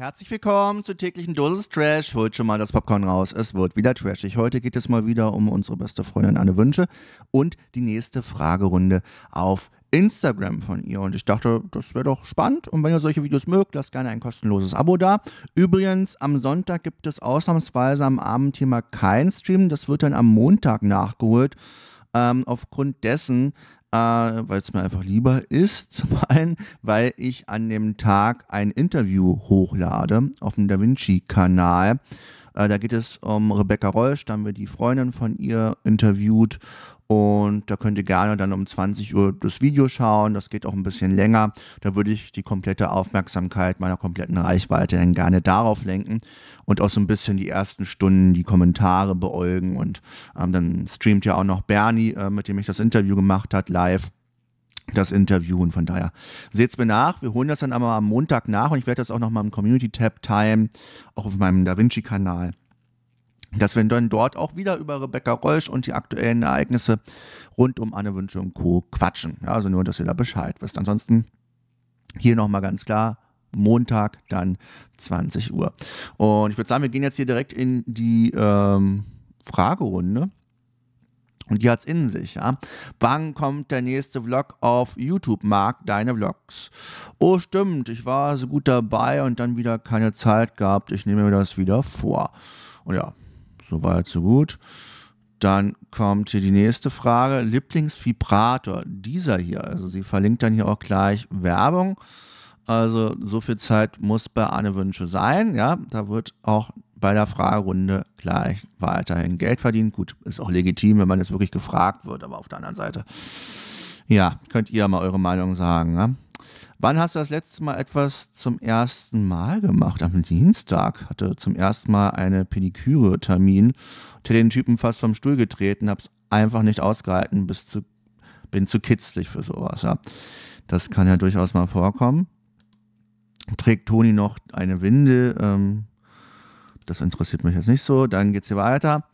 Herzlich willkommen zur täglichen Dosis Trash. Holt schon mal das Popcorn raus. Es wird wieder trashig. Heute geht es mal wieder um unsere beste Freundin Anne Wünsche und die nächste Fragerunde auf Instagram von ihr. Und ich dachte, das wäre doch spannend. Und wenn ihr solche Videos mögt, lasst gerne ein kostenloses Abo da. Übrigens, am Sonntag gibt es ausnahmsweise am Abendthema kein Stream. Das wird dann am Montag nachgeholt. Ähm, aufgrund dessen, äh, weil es mir einfach lieber ist. Zum einen, weil ich an dem Tag ein Interview hochlade auf dem DaVinci-Kanal äh, da geht es um Rebecca Rolsch, da haben wir die Freundin von ihr interviewt und da könnt ihr gerne dann um 20 Uhr das Video schauen. Das geht auch ein bisschen länger. Da würde ich die komplette Aufmerksamkeit meiner kompletten Reichweite dann gerne darauf lenken und auch so ein bisschen die ersten Stunden die Kommentare beäugen. Und ähm, dann streamt ja auch noch Bernie, äh, mit dem ich das Interview gemacht hat, live das Interview. Und von daher seht es mir nach. Wir holen das dann aber am Montag nach und ich werde das auch nochmal im Community-Tab teilen, auch auf meinem DaVinci-Kanal. Dass wir dann dort auch wieder über Rebecca Reusch und die aktuellen Ereignisse rund um Anne Wünsche und Co. quatschen. Ja, also nur, dass ihr da Bescheid wisst. Ansonsten hier nochmal ganz klar, Montag dann 20 Uhr. Und ich würde sagen, wir gehen jetzt hier direkt in die ähm, Fragerunde. Und die es in sich, ja. Wann kommt der nächste Vlog auf YouTube? Mag deine Vlogs. Oh, stimmt, ich war so gut dabei und dann wieder keine Zeit gehabt. Ich nehme mir das wieder vor. Und ja, so weit, so gut. Dann kommt hier die nächste Frage. Lieblingsvibrator, dieser hier. Also sie verlinkt dann hier auch gleich Werbung. Also so viel Zeit muss bei Anne Wünsche sein, ja. Da wird auch bei der Fragerunde gleich weiterhin Geld verdient. Gut, ist auch legitim, wenn man jetzt wirklich gefragt wird, aber auf der anderen Seite, ja, könnt ihr mal eure Meinung sagen. Ne? Wann hast du das letzte Mal etwas zum ersten Mal gemacht? Am Dienstag hatte zum ersten Mal eine peniküre termin Hätte den Typen fast vom Stuhl getreten, hab's einfach nicht ausgehalten, bis zu, bin zu kitzlig für sowas. Ja. Das kann ja durchaus mal vorkommen. Trägt Toni noch eine Windel? Ähm, das interessiert mich jetzt nicht so. Dann geht's hier weiter.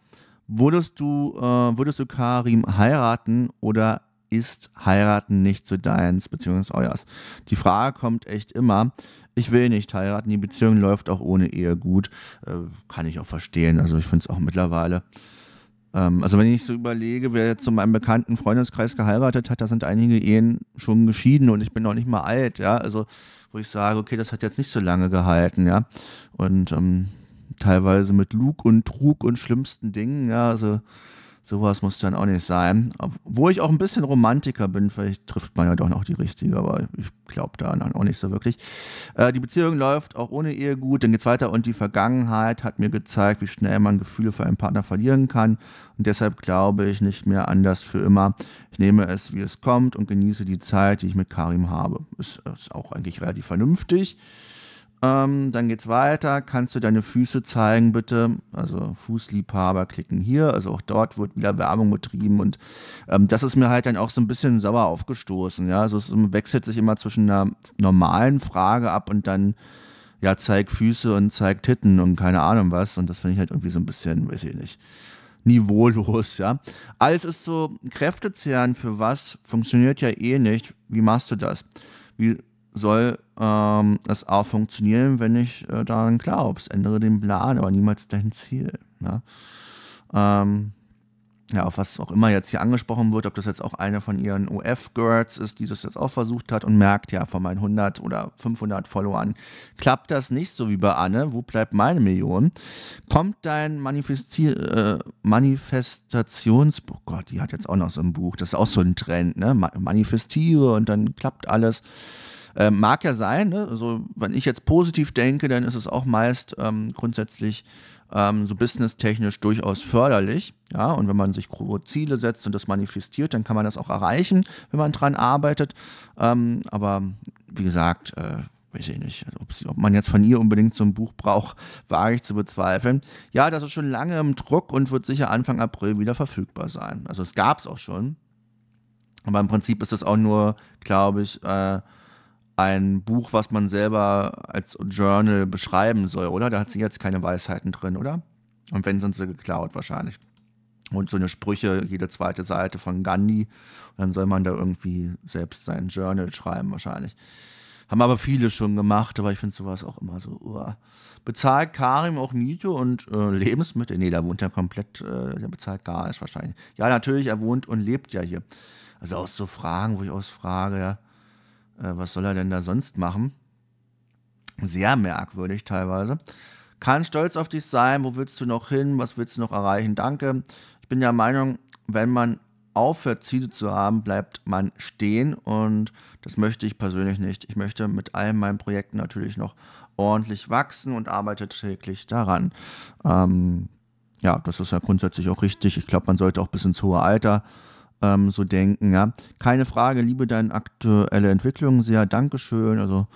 Würdest du, äh, würdest du Karim heiraten oder ist heiraten nicht so deins bzw. euers? Die Frage kommt echt immer. Ich will nicht heiraten, die Beziehung läuft auch ohne Ehe gut. Äh, kann ich auch verstehen. Also ich finde es auch mittlerweile. Ähm, also wenn ich so überlege, wer jetzt in meinem bekannten Freundeskreis geheiratet hat, da sind einige Ehen schon geschieden und ich bin noch nicht mal alt, ja. Also wo ich sage, okay, das hat jetzt nicht so lange gehalten, ja. Und ähm, teilweise mit Lug und Trug und schlimmsten Dingen. Ja, also sowas muss dann auch nicht sein. Wo ich auch ein bisschen Romantiker bin, vielleicht trifft man ja doch noch die richtige, aber ich glaube da auch nicht so wirklich. Äh, die Beziehung läuft auch ohne Ehe gut, dann geht es weiter und die Vergangenheit hat mir gezeigt, wie schnell man Gefühle für einen Partner verlieren kann. Und deshalb glaube ich nicht mehr anders für immer. Ich nehme es, wie es kommt und genieße die Zeit, die ich mit Karim habe. Ist, ist auch eigentlich relativ vernünftig. Ähm, dann geht's weiter. Kannst du deine Füße zeigen, bitte? Also Fußliebhaber klicken hier. Also auch dort wird wieder Werbung betrieben. Und ähm, das ist mir halt dann auch so ein bisschen sauer aufgestoßen. Ja? Also es wechselt sich immer zwischen einer normalen Frage ab und dann, ja, zeig Füße und zeig Titten und keine Ahnung was. Und das finde ich halt irgendwie so ein bisschen, weiß ich nicht niveaulos, ja. Alles ist so Kräftezehren für was funktioniert ja eh nicht. Wie machst du das? Wie soll ähm, es auch funktionieren, wenn ich äh, daran glaube. Es ändere den Plan, aber niemals dein Ziel. Ne? Ähm, ja, auf was auch immer jetzt hier angesprochen wird, ob das jetzt auch eine von ihren OF-Girls ist, die das jetzt auch versucht hat und merkt, ja, von meinen 100 oder 500 Followern klappt das nicht so wie bei Anne. Wo bleibt meine Million? Kommt dein Manifesti äh, Manifestations... Oh Gott, die hat jetzt auch noch so ein Buch. Das ist auch so ein Trend, ne? Manifestiere und dann klappt alles. Äh, mag ja sein, ne? also wenn ich jetzt positiv denke, dann ist es auch meist ähm, grundsätzlich ähm, so businesstechnisch durchaus förderlich. Ja, und wenn man sich grobe Ziele setzt und das manifestiert, dann kann man das auch erreichen, wenn man dran arbeitet. Ähm, aber wie gesagt, äh, weiß ich nicht, also, ob man jetzt von ihr unbedingt so ein Buch braucht, wage ich zu bezweifeln. Ja, das ist schon lange im Druck und wird sicher Anfang April wieder verfügbar sein. Also es gab es auch schon. Aber im Prinzip ist das auch nur, glaube ich, äh, ein Buch, was man selber als Journal beschreiben soll, oder? Da hat sie jetzt keine Weisheiten drin, oder? Und wenn, sind sie geklaut wahrscheinlich. Und so eine Sprüche, jede zweite Seite von Gandhi. dann soll man da irgendwie selbst sein Journal schreiben wahrscheinlich. Haben aber viele schon gemacht, aber ich finde sowas auch immer so. Uah. Bezahlt Karim auch Miete und äh, Lebensmittel? Nee, da wohnt er komplett, äh, der bezahlt gar nicht wahrscheinlich. Ja, natürlich, er wohnt und lebt ja hier. Also auch so Fragen, wo ich ausfrage, ja. Äh, was soll er denn da sonst machen? Sehr merkwürdig teilweise. Kann stolz auf dich sein, wo willst du noch hin, was willst du noch erreichen? Danke. Ich bin der Meinung, wenn man aufhört, Ziele zu haben, bleibt man stehen und das möchte ich persönlich nicht. Ich möchte mit all meinen Projekten natürlich noch ordentlich wachsen und arbeite täglich daran. Ähm, ja, das ist ja grundsätzlich auch richtig. Ich glaube, man sollte auch bis ins hohe Alter äh, ähm, so denken. Ja. Keine Frage, liebe deine aktuelle Entwicklung sehr, Dankeschön. Also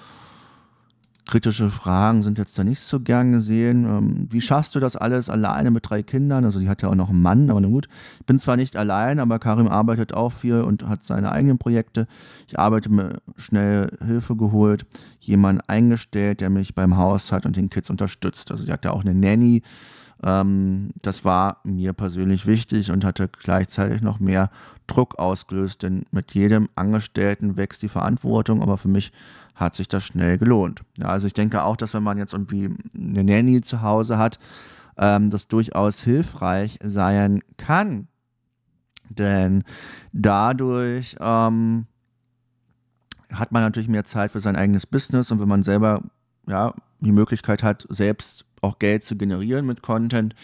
kritische Fragen sind jetzt da nicht so gern gesehen. Ähm, wie schaffst du das alles alleine mit drei Kindern? Also die hat ja auch noch einen Mann, aber na gut. Ich bin zwar nicht allein, aber Karim arbeitet auch viel und hat seine eigenen Projekte. Ich arbeite mir schnell Hilfe geholt, jemanden eingestellt, der mich beim Haus hat und den Kids unterstützt. Also die hat ja auch eine Nanny ähm, das war mir persönlich wichtig und hatte gleichzeitig noch mehr Druck ausgelöst, denn mit jedem Angestellten wächst die Verantwortung, aber für mich hat sich das schnell gelohnt. Ja, also ich denke auch, dass wenn man jetzt irgendwie eine Nanny zu Hause hat, ähm, das durchaus hilfreich sein kann. Denn dadurch ähm, hat man natürlich mehr Zeit für sein eigenes Business und wenn man selber ja, die Möglichkeit hat, selbst auch Geld zu generieren mit Content,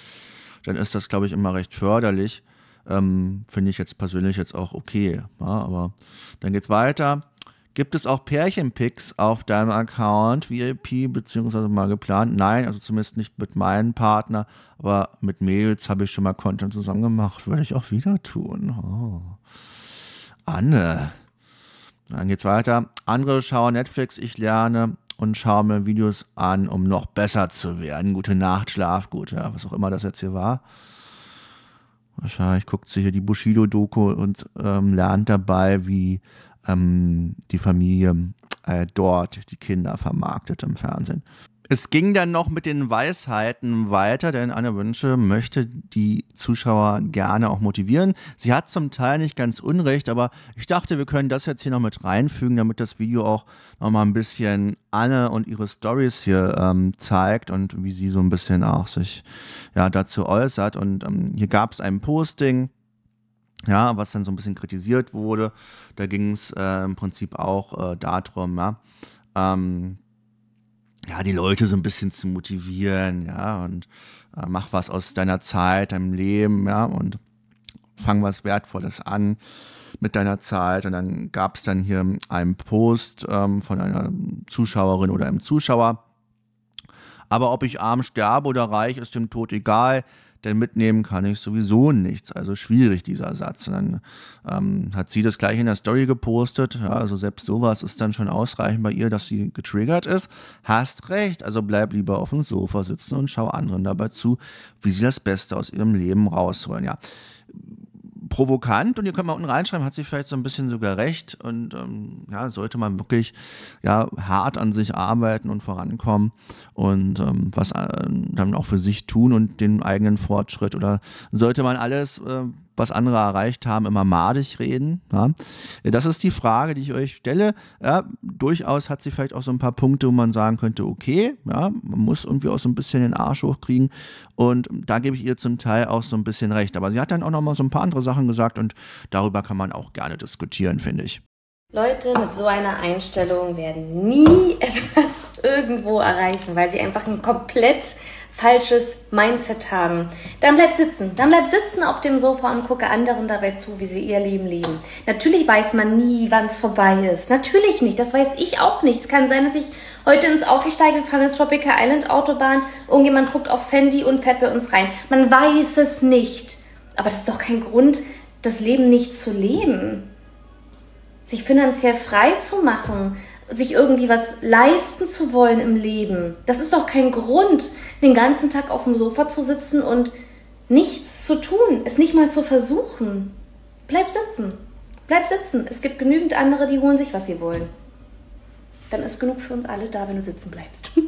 dann ist das, glaube ich, immer recht förderlich. Ähm, Finde ich jetzt persönlich jetzt auch okay. Ja, aber dann geht's weiter. Gibt es auch Pärchenpicks auf deinem Account, VIP, beziehungsweise mal geplant? Nein, also zumindest nicht mit meinem Partner, aber mit Mails habe ich schon mal Content zusammen gemacht. Würde ich auch wieder tun. Oh. Anne. Dann geht's weiter. Andere schauen Netflix, ich lerne und schaue mir Videos an, um noch besser zu werden. Gute Nacht, Schlaf, gut, ja, was auch immer das jetzt hier war. Wahrscheinlich guckt sie hier die Bushido-Doku und ähm, lernt dabei, wie ähm, die Familie äh, dort die Kinder vermarktet im Fernsehen. Es ging dann noch mit den Weisheiten weiter, denn Anne Wünsche möchte die Zuschauer gerne auch motivieren. Sie hat zum Teil nicht ganz unrecht, aber ich dachte, wir können das jetzt hier noch mit reinfügen, damit das Video auch nochmal ein bisschen Anne und ihre Stories hier ähm, zeigt und wie sie so ein bisschen auch sich ja, dazu äußert. Und ähm, hier gab es ein Posting ja, was dann so ein bisschen kritisiert wurde. Da ging es äh, im Prinzip auch äh, darum, ja, ähm, ja, die Leute so ein bisschen zu motivieren, ja, und äh, mach was aus deiner Zeit, deinem Leben, ja, und fang was Wertvolles an mit deiner Zeit. Und dann gab es dann hier einen Post ähm, von einer Zuschauerin oder einem Zuschauer. Aber ob ich arm sterbe oder reich, ist dem Tod egal denn mitnehmen kann ich sowieso nichts. Also schwierig dieser Satz. Und dann ähm, hat sie das gleich in der Story gepostet. Ja, also selbst sowas ist dann schon ausreichend bei ihr, dass sie getriggert ist. Hast recht, also bleib lieber auf dem Sofa sitzen und schau anderen dabei zu, wie sie das Beste aus ihrem Leben rausholen. Ja, provokant und ihr könnt mal unten reinschreiben, hat sie vielleicht so ein bisschen sogar recht und ähm, ja, sollte man wirklich ja, hart an sich arbeiten und vorankommen und ähm, was äh, dann auch für sich tun und den eigenen Fortschritt oder sollte man alles äh, was andere erreicht haben, immer madig reden? Ja? Das ist die Frage, die ich euch stelle. Ja, durchaus hat sie vielleicht auch so ein paar Punkte, wo man sagen könnte, okay, ja, man muss irgendwie auch so ein bisschen den Arsch hochkriegen. Und da gebe ich ihr zum Teil auch so ein bisschen recht. Aber sie hat dann auch noch mal so ein paar andere Sachen gesagt und darüber kann man auch gerne diskutieren, finde ich. Leute mit so einer Einstellung werden nie etwas irgendwo erreichen, weil sie einfach ein komplett falsches Mindset haben. Dann bleib sitzen. Dann bleib sitzen auf dem Sofa und gucke anderen dabei zu, wie sie ihr Leben leben. Natürlich weiß man nie, wann es vorbei ist. Natürlich nicht. Das weiß ich auch nicht. Es kann sein, dass ich heute ins Auto steige, fahre ins Tropical Island Autobahn, irgendjemand guckt aufs Handy und fährt bei uns rein. Man weiß es nicht. Aber das ist doch kein Grund, das Leben nicht zu leben sich finanziell frei zu machen, sich irgendwie was leisten zu wollen im Leben. Das ist doch kein Grund, den ganzen Tag auf dem Sofa zu sitzen und nichts zu tun, es nicht mal zu versuchen. Bleib sitzen. Bleib sitzen. Es gibt genügend andere, die holen sich, was sie wollen. Dann ist genug für uns alle da, wenn du sitzen bleibst.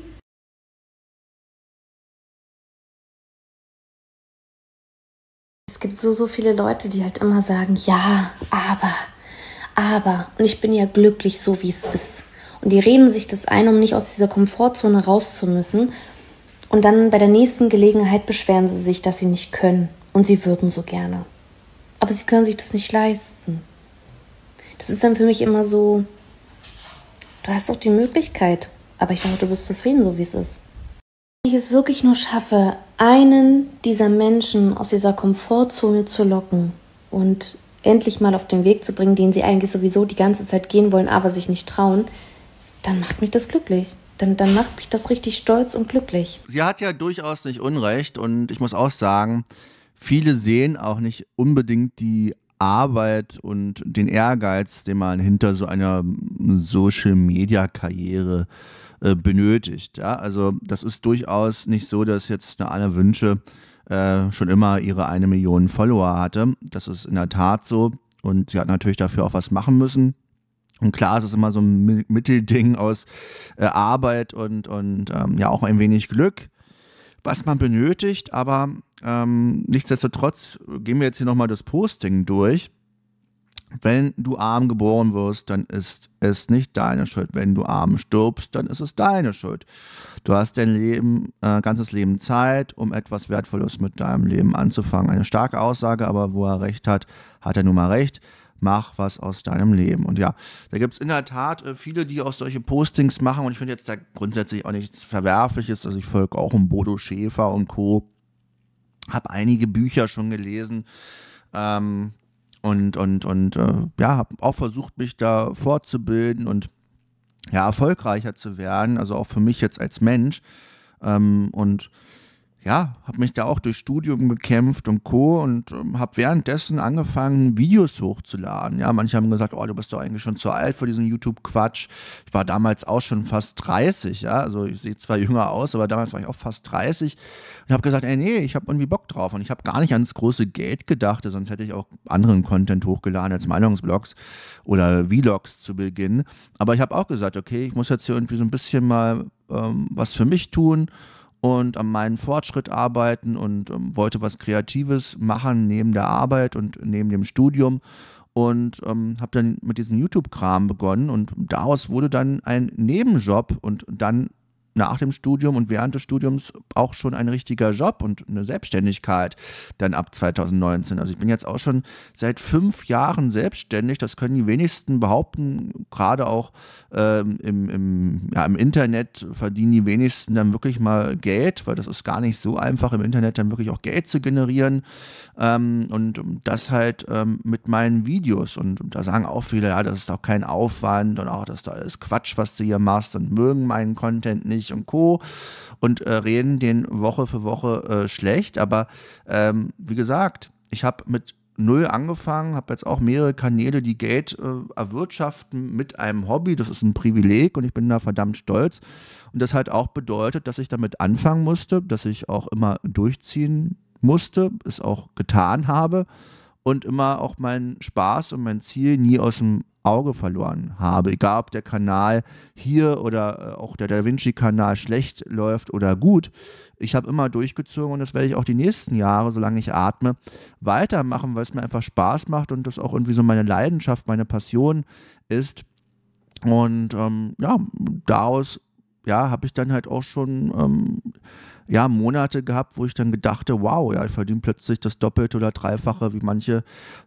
Es gibt so, so viele Leute, die halt immer sagen, ja, aber aber und ich bin ja glücklich so, wie es ist. Und die reden sich das ein, um nicht aus dieser Komfortzone raus zu müssen. Und dann bei der nächsten Gelegenheit beschweren sie sich, dass sie nicht können und sie würden so gerne. Aber sie können sich das nicht leisten. Das ist dann für mich immer so, du hast doch die Möglichkeit, aber ich dachte, du bist zufrieden, so wie es ist. Wenn ich es wirklich nur schaffe, einen dieser Menschen aus dieser Komfortzone zu locken und endlich mal auf den Weg zu bringen, den sie eigentlich sowieso die ganze Zeit gehen wollen, aber sich nicht trauen, dann macht mich das glücklich. Dann, dann macht mich das richtig stolz und glücklich. Sie hat ja durchaus nicht Unrecht und ich muss auch sagen, viele sehen auch nicht unbedingt die Arbeit und den Ehrgeiz, den man hinter so einer Social-Media-Karriere äh, benötigt. Ja? Also das ist durchaus nicht so, dass jetzt eine Anne Wünsche äh, schon immer ihre eine Million Follower hatte. Das ist in der Tat so. Und sie hat natürlich dafür auch was machen müssen. Und klar, es ist immer so ein Mittelding aus äh, Arbeit und, und ähm, ja auch ein wenig Glück, was man benötigt. Aber ähm, nichtsdestotrotz gehen wir jetzt hier nochmal das Posting durch. Wenn du arm geboren wirst, dann ist es nicht deine Schuld. Wenn du arm stirbst, dann ist es deine Schuld. Du hast dein Leben, äh, ganzes Leben Zeit, um etwas Wertvolles mit deinem Leben anzufangen. Eine starke Aussage, aber wo er recht hat, hat er nun mal recht. Mach was aus deinem Leben. Und ja, da gibt es in der Tat äh, viele, die auch solche Postings machen. Und ich finde jetzt da grundsätzlich auch nichts Verwerfliches. Also ich folge auch um Bodo Schäfer und Co. Habe einige Bücher schon gelesen. Ähm, und, und, und äh, ja, habe auch versucht, mich da fortzubilden und ja, erfolgreicher zu werden, also auch für mich jetzt als Mensch. Ähm, und ja, habe mich da auch durch Studium gekämpft und Co. und ähm, habe währenddessen angefangen, Videos hochzuladen. Ja, manche haben gesagt, oh, du bist doch eigentlich schon zu alt für diesen YouTube-Quatsch. Ich war damals auch schon fast 30, ja, also ich sehe zwar jünger aus, aber damals war ich auch fast 30 und habe gesagt, ey, nee, ich habe irgendwie Bock drauf und ich habe gar nicht ans große Geld gedacht, sonst hätte ich auch anderen Content hochgeladen als Meinungsblogs oder Vlogs zu Beginn. Aber ich habe auch gesagt, okay, ich muss jetzt hier irgendwie so ein bisschen mal ähm, was für mich tun und an meinem Fortschritt arbeiten und ähm, wollte was Kreatives machen neben der Arbeit und neben dem Studium und ähm, habe dann mit diesem YouTube-Kram begonnen und daraus wurde dann ein Nebenjob und dann nach dem Studium und während des Studiums auch schon ein richtiger Job und eine Selbstständigkeit dann ab 2019. Also ich bin jetzt auch schon seit fünf Jahren selbstständig. Das können die wenigsten behaupten. Gerade auch ähm, im, im, ja, im Internet verdienen die wenigsten dann wirklich mal Geld, weil das ist gar nicht so einfach, im Internet dann wirklich auch Geld zu generieren. Ähm, und das halt ähm, mit meinen Videos. Und da sagen auch viele, ja, das ist auch kein Aufwand und auch das ist alles Quatsch, was du hier machst und mögen meinen Content nicht. Leipzig und Co. und äh, reden den Woche für Woche äh, schlecht. Aber ähm, wie gesagt, ich habe mit null angefangen, habe jetzt auch mehrere Kanäle, die Geld äh, erwirtschaften mit einem Hobby. Das ist ein Privileg und ich bin da verdammt stolz. Und das halt auch bedeutet, dass ich damit anfangen musste, dass ich auch immer durchziehen musste, es auch getan habe und immer auch meinen Spaß und mein Ziel nie aus dem Auge verloren habe. Egal, ob der Kanal hier oder äh, auch der Da Vinci-Kanal schlecht läuft oder gut. Ich habe immer durchgezogen und das werde ich auch die nächsten Jahre, solange ich atme, weitermachen, weil es mir einfach Spaß macht und das auch irgendwie so meine Leidenschaft, meine Passion ist. Und ähm, ja, daraus ja, habe ich dann halt auch schon ähm, ja, Monate gehabt, wo ich dann gedachte, wow, ja, ich verdiene plötzlich das Doppelte oder Dreifache wie manche,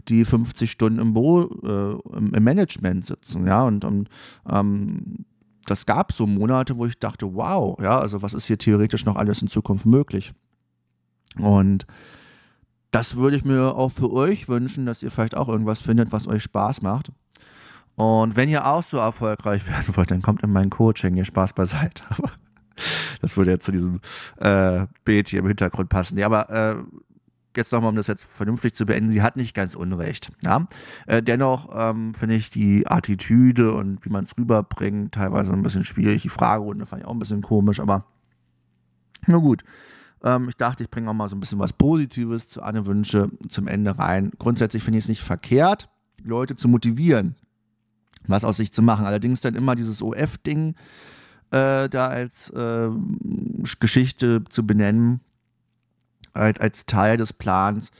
die 50 Stunden im, Büro, äh, im Management sitzen, ja, und, und ähm, das gab so Monate, wo ich dachte, wow, ja, also was ist hier theoretisch noch alles in Zukunft möglich? Und das würde ich mir auch für euch wünschen, dass ihr vielleicht auch irgendwas findet, was euch Spaß macht. Und wenn ihr auch so erfolgreich werden wollt, dann kommt in mein Coaching, ihr Spaß beiseite. Das würde ja zu diesem äh, Bild hier im Hintergrund passen. Ja, aber äh, jetzt nochmal, um das jetzt vernünftig zu beenden, sie hat nicht ganz Unrecht. Ja? Äh, dennoch ähm, finde ich die Attitüde und wie man es rüberbringt, teilweise ein bisschen schwierig. Die Fragerunde fand ich auch ein bisschen komisch, aber nur gut. Ähm, ich dachte, ich bringe auch mal so ein bisschen was Positives zu Anne Wünsche zum Ende rein. Grundsätzlich finde ich es nicht verkehrt, Leute zu motivieren, was aus sich zu machen. Allerdings dann immer dieses OF-Ding äh, da als äh, Geschichte zu benennen, halt als Teil des Plans,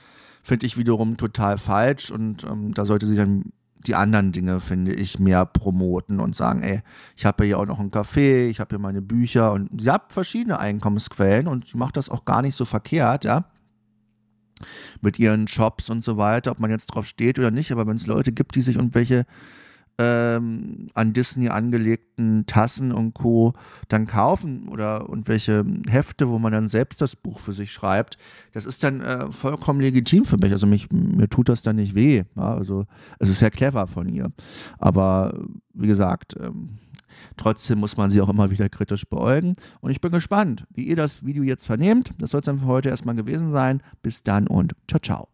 finde ich wiederum total falsch und ähm, da sollte sich dann die anderen Dinge, finde ich, mehr promoten und sagen, ey, ich habe hier auch noch einen Café, ich habe hier meine Bücher und sie hat verschiedene Einkommensquellen und sie macht das auch gar nicht so verkehrt, ja. Mit ihren Shops und so weiter, ob man jetzt drauf steht oder nicht, aber wenn es Leute gibt, die sich irgendwelche ähm, an Disney angelegten Tassen und Co. dann kaufen oder und welche Hefte, wo man dann selbst das Buch für sich schreibt. Das ist dann äh, vollkommen legitim für mich. Also mich, mir tut das dann nicht weh. Ja? Also es ist ja clever von ihr. Aber wie gesagt, ähm, Trotzdem muss man sie auch immer wieder kritisch beäugen. Und ich bin gespannt, wie ihr das Video jetzt vernehmt. Das soll es dann für heute erstmal gewesen sein. Bis dann und ciao, ciao.